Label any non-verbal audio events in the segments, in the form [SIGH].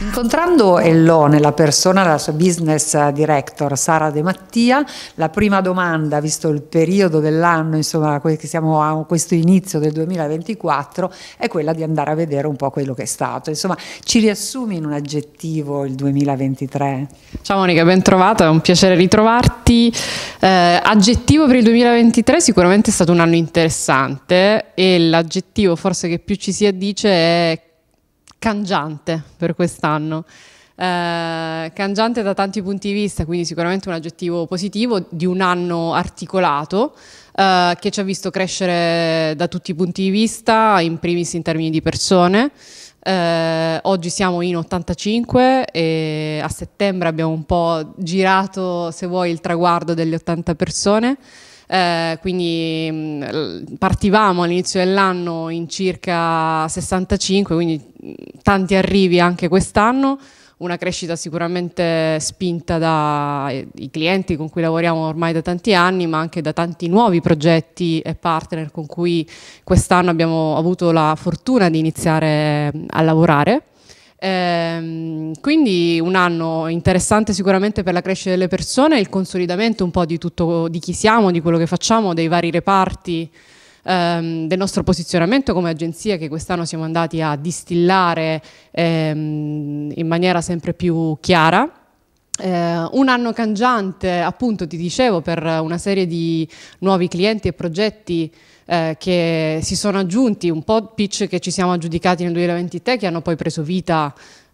Incontrando Ellone, la persona la sua business eh, director Sara De Mattia, la prima domanda, visto il periodo dell'anno, insomma, che siamo a questo inizio del 2024, è quella di andare a vedere un po' quello che è stato. Insomma, ci riassumi in un aggettivo il 2023? Ciao Monica, ben trovata, è un piacere ritrovarti. Eh, aggettivo per il 2023 sicuramente è stato un anno interessante e l'aggettivo forse che più ci si addice è cangiante per quest'anno. Eh, cangiante da tanti punti di vista, quindi sicuramente un aggettivo positivo di un anno articolato eh, che ci ha visto crescere da tutti i punti di vista, in primis in termini di persone. Eh, oggi siamo in 85 e a settembre abbiamo un po' girato, se vuoi, il traguardo delle 80 persone. Eh, quindi mm, partivamo all'inizio dell'anno in circa 65, quindi mm, tanti arrivi anche quest'anno una crescita sicuramente spinta dai eh, clienti con cui lavoriamo ormai da tanti anni, ma anche da tanti nuovi progetti e partner con cui quest'anno abbiamo avuto la fortuna di iniziare mm, a lavorare. Ehm, quindi un anno interessante sicuramente per la crescita delle persone, il consolidamento un po' di tutto, di chi siamo, di quello che facciamo, dei vari reparti, ehm, del nostro posizionamento come agenzia che quest'anno siamo andati a distillare ehm, in maniera sempre più chiara. Eh, un anno cangiante, appunto, ti dicevo, per una serie di nuovi clienti e progetti eh, che si sono aggiunti, un po' pitch che ci siamo aggiudicati nel 2023 che hanno poi preso vita,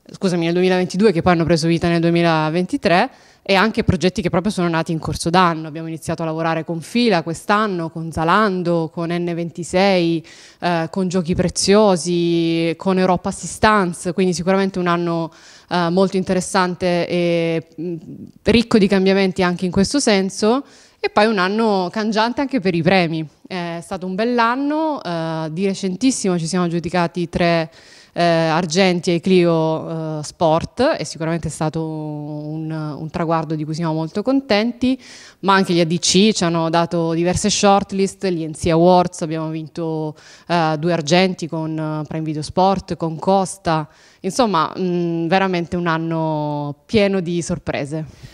scusami, nel 2022 che poi hanno preso vita nel 2023 e anche progetti che proprio sono nati in corso d'anno. Abbiamo iniziato a lavorare con Fila quest'anno, con Zalando, con N26, eh, con Giochi Preziosi, con Europa Assistance, quindi sicuramente un anno eh, molto interessante e mh, mm, ricco di cambiamenti anche in questo senso. E poi un anno cangiante anche per i premi. È stato un bell'anno, eh, di recentissimo ci siamo aggiudicati tre eh, argenti ai Clio eh, Sport e sicuramente è stato un, un, traguardo di cui siamo molto contenti, ma anche gli ADC ci hanno dato diverse shortlist, gli NC Awards, abbiamo vinto eh, due argenti con eh, Prime Video Sport, con Costa, insomma mh, mm, veramente un anno pieno di sorprese.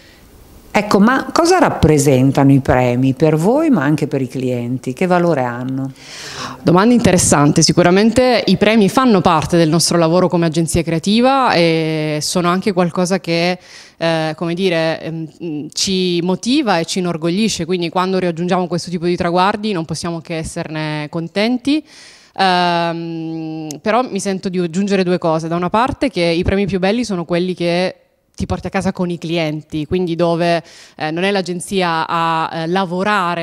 Ecco, ma cosa rappresentano i premi per voi ma anche per i clienti? Che valore hanno? Domanda interessante, sicuramente i premi fanno parte del nostro lavoro come agenzia creativa e sono anche qualcosa che eh, come dire, ehm, ci motiva e ci inorgoglisce, quindi quando raggiungiamo questo tipo di traguardi non possiamo che esserne contenti. Um, però mi sento di aggiungere due cose. Da una parte che i premi più belli sono quelli che ti porti a casa con i clienti, quindi dove eh, non è l'agenzia a eh, lavorare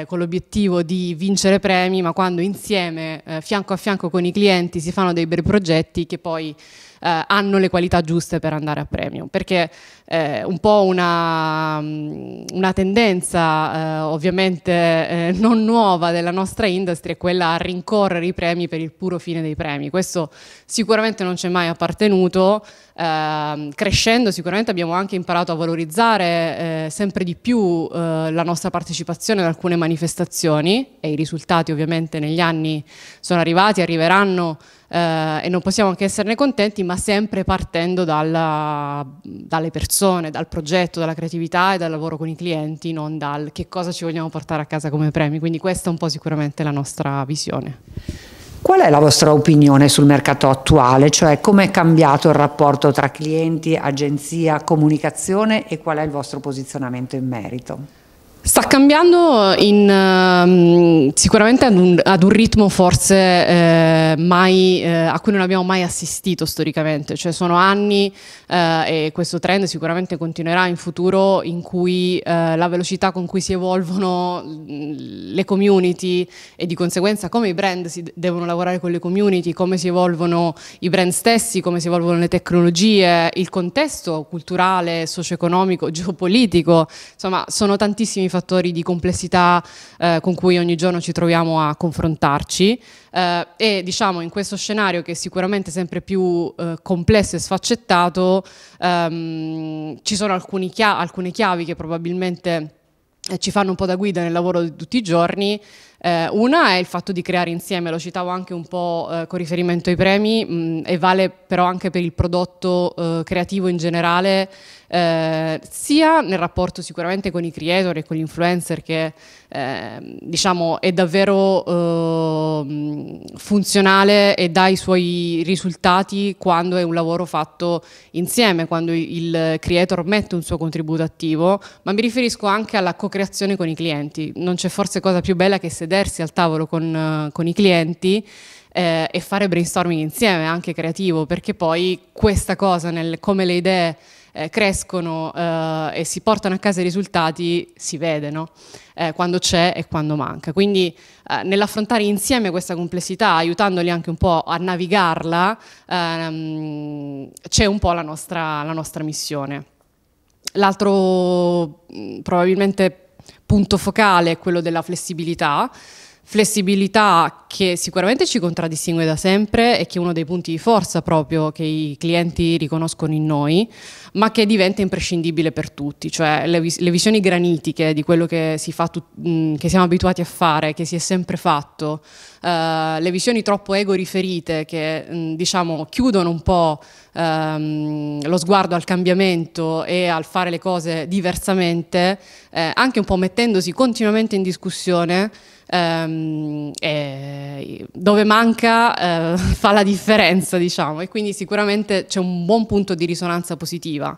eh, con l'obiettivo di vincere premi, ma quando insieme, eh, fianco a fianco con i clienti, si fanno dei bei progetti che poi eh, hanno le qualità giuste per andare a premium, perché eh, un po' una, mm, una tendenza eh, ovviamente eh, non nuova della nostra industria è quella a rincorrere i premi per il puro fine dei premi, questo sicuramente non ci è mai appartenuto, ehm, crescendo sicuramente abbiamo anche imparato a valorizzare eh, sempre di più eh, la nostra partecipazione ad alcune manifestazioni e i risultati ovviamente negli anni sono arrivati, arriveranno eh, e non possiamo anche esserne contenti, ma sempre partendo dalla, dalle persone, dal progetto, dalla creatività e dal lavoro con i clienti, non dal che cosa ci vogliamo portare a casa come premi. Quindi questa è un po' sicuramente la nostra visione. Qual è la vostra opinione sul mercato attuale, cioè come è cambiato il rapporto tra clienti, agenzia, comunicazione e qual è il vostro posizionamento in merito? Sta cambiando in, ehm, sicuramente ad un, ad un, ritmo forse eh, mai, eh, a cui non abbiamo mai assistito storicamente, cioè sono anni eh, e questo trend sicuramente continuerà in futuro in cui eh, la velocità con cui si evolvono mm, le community e di conseguenza come i brand si devono lavorare con le community, come si evolvono i brand stessi, come si evolvono le tecnologie, il contesto culturale, socio-economico, geopolitico, insomma sono tantissimi fattori di complessità eh, con cui ogni giorno ci troviamo a confrontarci eh, e diciamo in questo scenario che è sicuramente sempre più eh, complesso e sfaccettato ehm, ci sono chia alcune chiavi che probabilmente eh, ci fanno un po' da guida nel lavoro di tutti i giorni eh, una è il fatto di creare insieme, lo citavo anche un po' eh, con riferimento ai premi mh, mm, e vale però anche per il prodotto eh, creativo in generale, eh, sia nel rapporto sicuramente con i creator e con gli influencer che ehm, diciamo è davvero ehm, funzionale e dà i suoi risultati quando è un lavoro fatto insieme, quando il creator mette un suo contributo attivo, ma mi riferisco anche alla co-creazione con i clienti. Non c'è forse cosa più bella che se sedersi al tavolo con, con i clienti eh, e fare brainstorming insieme, anche creativo, perché poi questa cosa, nel, come le idee eh, crescono eh, e si portano a casa i risultati, si vede no? eh, quando c'è e quando manca. Quindi eh, nell'affrontare insieme questa complessità, aiutandoli anche un po' a navigarla, ehm, c'è un po' la nostra, la nostra missione. L'altro probabilmente punto focale è quello della flessibilità, flessibilità che sicuramente ci contraddistingue da sempre e che è uno dei punti di forza proprio che i clienti riconoscono in noi, ma che diventa imprescindibile per tutti, cioè le, vis le visioni granitiche di quello che, si fa mh, mm, che siamo abituati a fare, che si è sempre fatto, uh, le visioni troppo ego riferite che mh, mm, diciamo chiudono un po' ehm, lo sguardo al cambiamento e al fare le cose diversamente, eh, anche un po' mettendosi continuamente in discussione, ehm, eh, dove manca eh, [LAUGHS] fa la differenza, diciamo, e quindi sicuramente c'è un buon punto di risonanza positiva.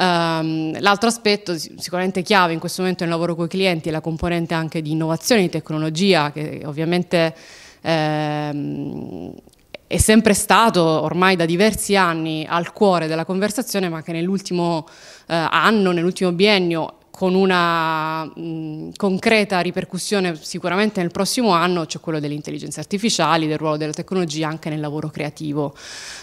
Um, l'altro aspetto sicuramente chiave in questo momento nel lavoro con i clienti è la componente anche di innovazione di tecnologia che ovviamente ehm, è sempre stato ormai da diversi anni al cuore della conversazione, ma che nell'ultimo eh, anno, nell'ultimo biennio, con una mh, concreta ripercussione sicuramente nel prossimo anno, cioè quello delle intelligenze artificiali, del ruolo della tecnologia anche nel lavoro creativo.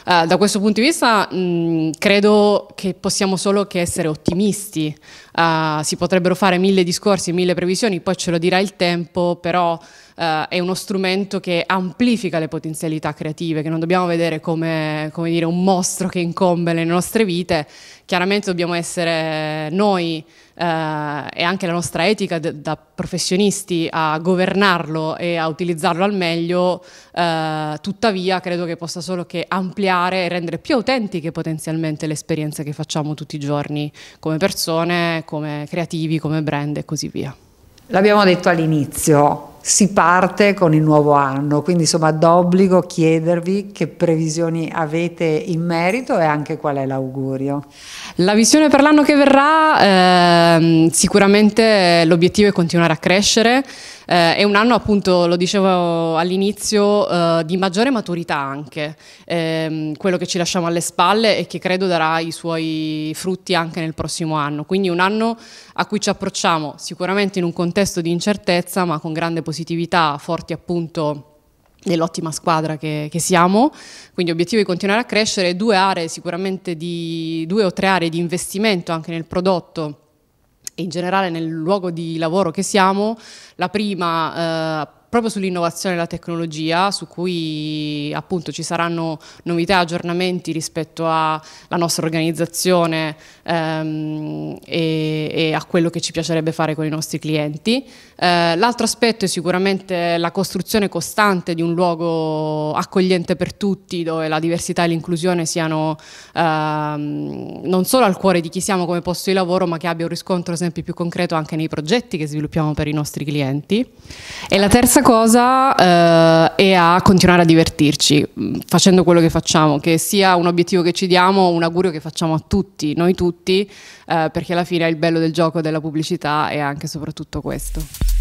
Eh, da questo punto di vista mh, credo che possiamo solo che essere ottimisti uh, si potrebbero fare mille discorsi, mille previsioni, poi ce lo dirà il tempo, però uh, è uno strumento che amplifica le potenzialità creative, che non dobbiamo vedere come, come dire, un mostro che incombe nelle nostre vite, chiaramente dobbiamo essere noi uh, e anche la nostra etica da, da professionisti a governarlo e a utilizzarlo al meglio, eh, tuttavia credo che possa solo che ampliare e rendere più autentiche potenzialmente le esperienze che facciamo tutti i giorni come persone, come creativi, come brand e così via. L'abbiamo detto all'inizio, si parte con il nuovo anno, quindi insomma d'obbligo chiedervi che previsioni avete in merito e anche qual è l'augurio. La visione per l'anno che verrà, ehm, sicuramente l'obiettivo è continuare a crescere. Eh, è un anno appunto, lo dicevo all'inizio, eh, di maggiore maturità anche, ehm, quello che ci lasciamo alle spalle e che credo darà i suoi frutti anche nel prossimo anno, quindi un anno a cui ci approcciamo sicuramente in un contesto di incertezza ma con grande positività, forti appunto dell'ottima squadra che, che, siamo, quindi obiettivo di continuare a crescere, due aree sicuramente di due o tre aree di investimento anche nel prodotto e in generale nel luogo di lavoro che siamo, la prima eh, proprio sull'innovazione e la tecnologia, su cui appunto ci saranno novità, e aggiornamenti rispetto alla nostra organizzazione ehm, e, e, a quello che ci piacerebbe fare con i nostri clienti. Eh, l'altro aspetto è sicuramente la costruzione costante di un luogo accogliente per tutti, dove la diversità e l'inclusione siano ehm, non solo al cuore di chi siamo come posto di lavoro, ma che abbia un riscontro sempre più concreto anche nei progetti che sviluppiamo per i nostri clienti. E la terza cosa eh, è a continuare a divertirci mm, facendo quello che facciamo, che sia un obiettivo che ci diamo, un augurio che facciamo a tutti, noi tutti, eh, perché alla fine il bello del gioco della pubblicità è anche e soprattutto questo.